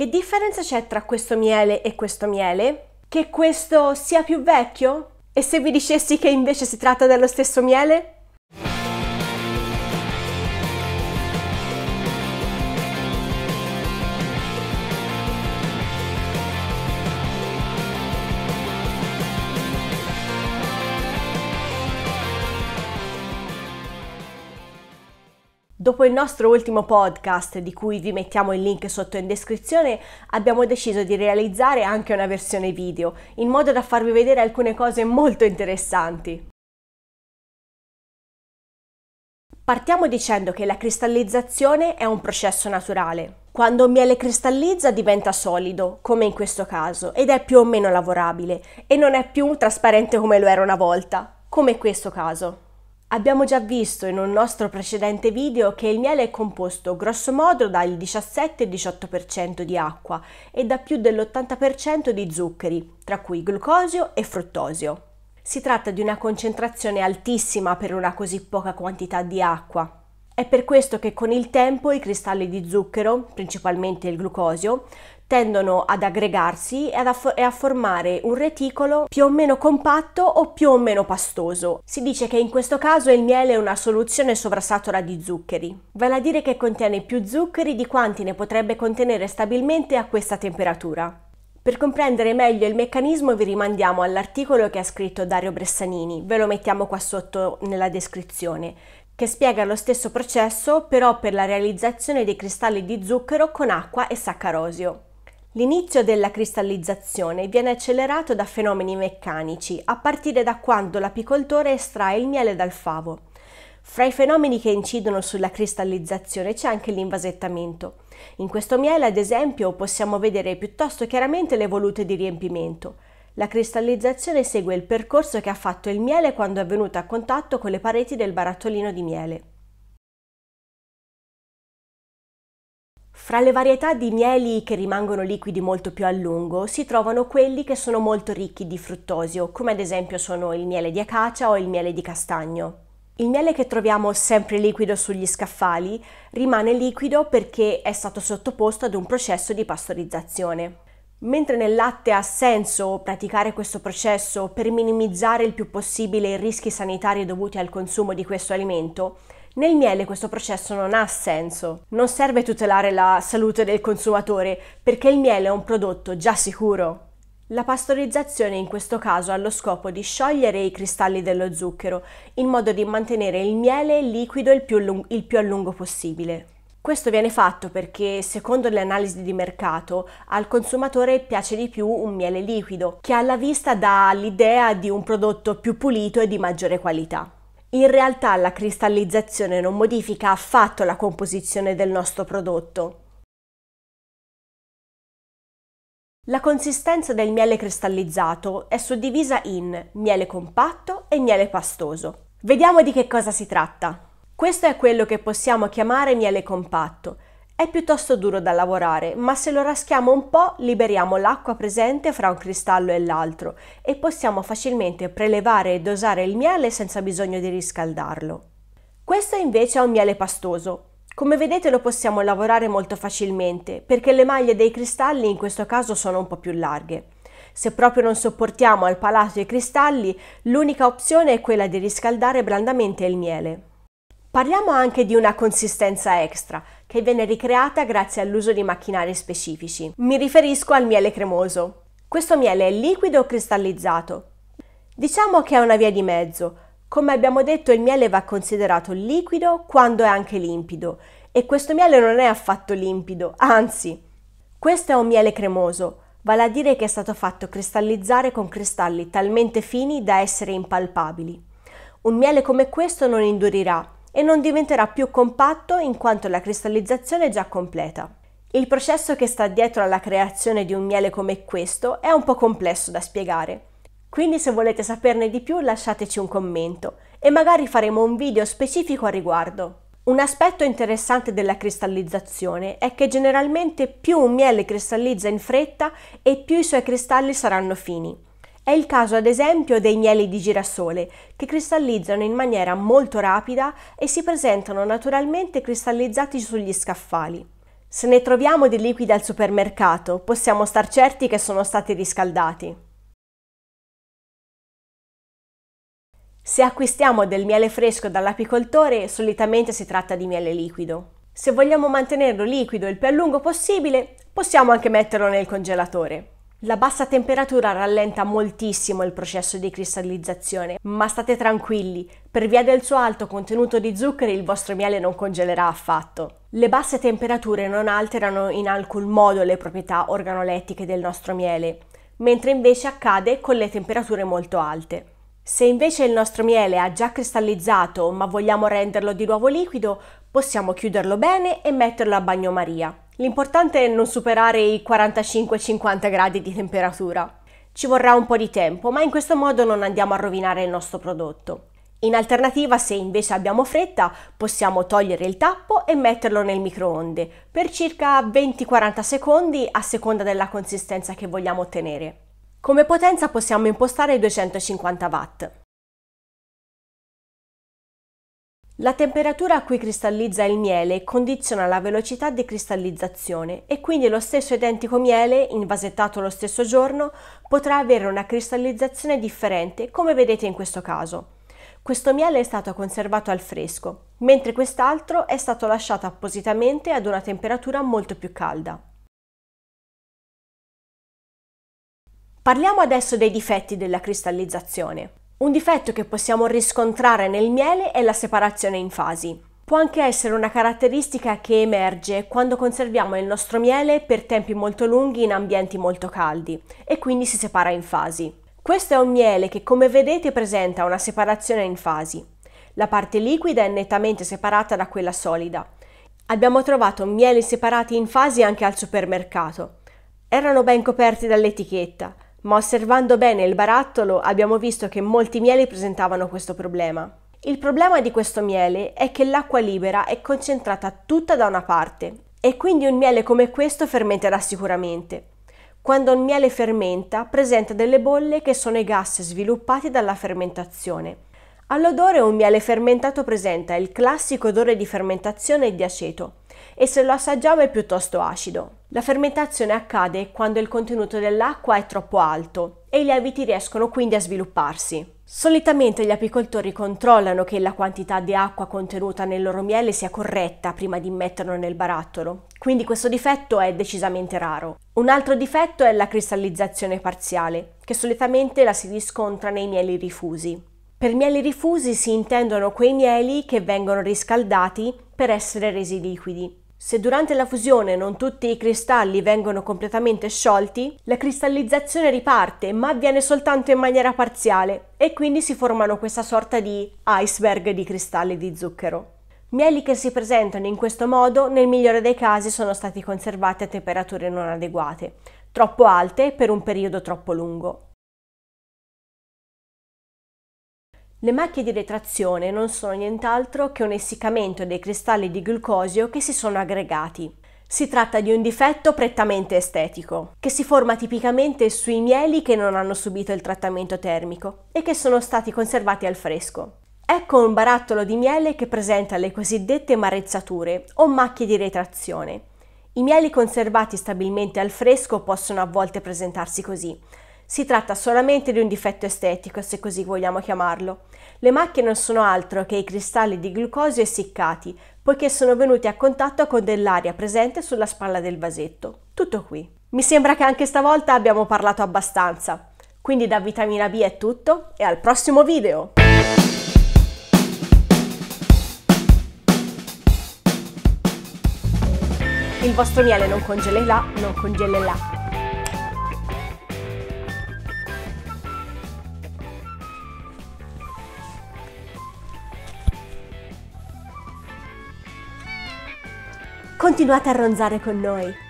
Che differenza c'è tra questo miele e questo miele? Che questo sia più vecchio? E se vi dicessi che invece si tratta dello stesso miele? Dopo il nostro ultimo podcast, di cui vi mettiamo il link sotto in descrizione, abbiamo deciso di realizzare anche una versione video, in modo da farvi vedere alcune cose molto interessanti. Partiamo dicendo che la cristallizzazione è un processo naturale. Quando un miele cristallizza diventa solido, come in questo caso, ed è più o meno lavorabile, e non è più trasparente come lo era una volta, come in questo caso. Abbiamo già visto in un nostro precedente video che il miele è composto grossomodo dal 17-18% di acqua e da più dell'80% di zuccheri, tra cui glucosio e fruttosio. Si tratta di una concentrazione altissima per una così poca quantità di acqua. È per questo che con il tempo i cristalli di zucchero, principalmente il glucosio, tendono ad aggregarsi e, ad aff- e, a formare un reticolo più o meno compatto o più o meno pastoso. Si dice che in questo caso il miele è una soluzione sovrasatura di zuccheri, vale a dire che contiene più zuccheri di quanti ne potrebbe contenere stabilmente a questa temperatura. Per comprendere meglio il meccanismo vi rimandiamo all'articolo che ha scritto Dario Bressanini, ve lo mettiamo qua sotto nella descrizione, che spiega lo stesso processo però per la realizzazione dei cristalli di zucchero con acqua e saccarosio. L'inizio della cristallizzazione viene accelerato da fenomeni meccanici, a partire da quando l'apicoltore estrae il miele dal favo. Fra i fenomeni che incidono sulla cristallizzazione c'è anche l'invasettamento. In questo miele, ad esempio, possiamo vedere piuttosto chiaramente le volute di riempimento. La cristallizzazione segue il percorso che ha fatto il miele quando è venuto a contatto con le pareti del barattolino di miele. Fra le varietà di mieli che rimangono liquidi molto più a lungo si trovano quelli che sono molto ricchi di fruttosio, come ad esempio sono il miele di acacia o il miele di castagno. Il miele che troviamo sempre liquido sugli scaffali rimane liquido perché è stato sottoposto ad un processo di pastorizzazione. Mentre nel latte ha senso praticare questo processo per minimizzare il più possibile i rischi sanitari dovuti al consumo di questo alimento, nel miele questo processo non ha senso. Non serve tutelare la salute del consumatore perché il miele è un prodotto già sicuro. La pastorizzazione in questo caso ha lo scopo di sciogliere i cristalli dello zucchero in modo di mantenere il miele liquido il più, lung- il più a lungo possibile. Questo viene fatto perché, secondo le analisi di mercato, al consumatore piace di più un miele liquido, che alla vista dà l'idea di un prodotto più pulito e di maggiore qualità. In realtà la cristallizzazione non modifica affatto la composizione del nostro prodotto. La consistenza del miele cristallizzato è suddivisa in miele compatto e miele pastoso. Vediamo di che cosa si tratta. Questo è quello che possiamo chiamare miele compatto, è piuttosto duro da lavorare, ma se lo raschiamo un po' liberiamo l'acqua presente fra un cristallo e l'altro e possiamo facilmente prelevare e dosare il miele senza bisogno di riscaldarlo. Questo invece è un miele pastoso. Come vedete lo possiamo lavorare molto facilmente perché le maglie dei cristalli in questo caso sono un po' più larghe. Se proprio non sopportiamo al palato i cristalli, l'unica opzione è quella di riscaldare blandamente il miele. Parliamo anche di una consistenza extra, che viene ricreata grazie all'uso di macchinari specifici. Mi riferisco al miele cremoso. Questo miele è liquido o cristallizzato? Diciamo che è una via di mezzo. Come abbiamo detto, il miele va considerato liquido quando è anche limpido, e questo miele non è affatto limpido, anzi, questo è un miele cremoso, vale a dire che è stato fatto cristallizzare con cristalli talmente fini da essere impalpabili. Un miele come questo non indurirà, e non diventerà più compatto in quanto la cristallizzazione è già completa. Il processo che sta dietro alla creazione di un miele come questo è un po' complesso da spiegare, quindi se volete saperne di più lasciateci un commento e magari faremo un video specifico a riguardo. Un aspetto interessante della cristallizzazione è che generalmente più un miele cristallizza in fretta e più i suoi cristalli saranno fini. È il caso ad esempio dei mieli di girasole, che cristallizzano in maniera molto rapida e si presentano naturalmente cristallizzati sugli scaffali. Se ne troviamo dei liquidi al supermercato, possiamo star certi che sono stati riscaldati. Se acquistiamo del miele fresco dall'apicoltore, solitamente si tratta di miele liquido. Se vogliamo mantenerlo liquido il più a lungo possibile, possiamo anche metterlo nel congelatore. La bassa temperatura rallenta moltissimo il processo di cristallizzazione, ma state tranquilli, per via del suo alto contenuto di zuccheri il vostro miele non congelerà affatto. Le basse temperature non alterano in alcun modo le proprietà organolettiche del nostro miele, mentre invece accade con le temperature molto alte. Se invece il nostro miele ha già cristallizzato ma vogliamo renderlo di nuovo liquido, possiamo chiuderlo bene e metterlo a bagnomaria. L'importante è non superare i 45-50 gradi di temperatura. Ci vorrà un po' di tempo, ma in questo modo non andiamo a rovinare il nostro prodotto. In alternativa, se invece abbiamo fretta, possiamo togliere il tappo e metterlo nel microonde per circa 20-40 secondi a seconda della consistenza che vogliamo ottenere. Come potenza possiamo impostare 250 watt. La temperatura a cui cristallizza il miele condiziona la velocità di cristallizzazione e quindi lo stesso identico miele, invasettato lo stesso giorno, potrà avere una cristallizzazione differente, come vedete in questo caso. Questo miele è stato conservato al fresco, mentre quest'altro è stato lasciato appositamente ad una temperatura molto più calda. Parliamo adesso dei difetti della cristallizzazione. Un difetto che possiamo riscontrare nel miele è la separazione in fasi. Può anche essere una caratteristica che emerge quando conserviamo il nostro miele per tempi molto lunghi in ambienti molto caldi e quindi si separa in fasi. Questo è un miele che come vedete presenta una separazione in fasi. La parte liquida è nettamente separata da quella solida. Abbiamo trovato mieli separati in fasi anche al supermercato. Erano ben coperti dall'etichetta, ma osservando bene il barattolo abbiamo visto che molti mieli presentavano questo problema. Il problema di questo miele è che l'acqua libera è concentrata tutta da una parte e quindi un miele come questo fermenterà sicuramente. Quando un miele fermenta presenta delle bolle che sono i gas sviluppati dalla fermentazione. All'odore un miele fermentato presenta il classico odore di fermentazione e di aceto, e se lo assaggiamo è piuttosto acido. La fermentazione accade quando il contenuto dell'acqua è troppo alto e i lieviti riescono quindi a svilupparsi. Solitamente gli apicoltori controllano che la quantità di acqua contenuta nel loro miele sia corretta prima di metterlo nel barattolo, quindi questo difetto è decisamente raro. Un altro difetto è la cristallizzazione parziale, che solitamente la si riscontra nei mieli rifusi. Per mieli rifusi si intendono quei mieli che vengono riscaldati per essere resi liquidi se durante la fusione non tutti i cristalli vengono completamente sciolti, la cristallizzazione riparte, ma avviene soltanto in maniera parziale e quindi si formano questa sorta di iceberg di cristalli di zucchero. Mieli che si presentano in questo modo nel migliore dei casi sono stati conservati a temperature non adeguate, troppo alte per un periodo troppo lungo. Le macchie di retrazione non sono nient'altro che un essiccamento dei cristalli di glucosio che si sono aggregati. Si tratta di un difetto prettamente estetico, che si forma tipicamente sui mieli che non hanno subito il trattamento termico e che sono stati conservati al fresco. Ecco un barattolo di miele che presenta le cosiddette marezzature o macchie di retrazione. I mieli conservati stabilmente al fresco possono a volte presentarsi così, si tratta solamente di un difetto estetico, se così vogliamo chiamarlo. Le macchie non sono altro che i cristalli di glucosio essiccati, poiché sono venuti a contatto con dell'aria presente sulla spalla del vasetto. Tutto qui. Mi sembra che anche stavolta abbiamo parlato abbastanza. Quindi da vitamina B è tutto e al prossimo video! Il vostro miele non congelerà, non congelerà. Continuate a ronzare con noi.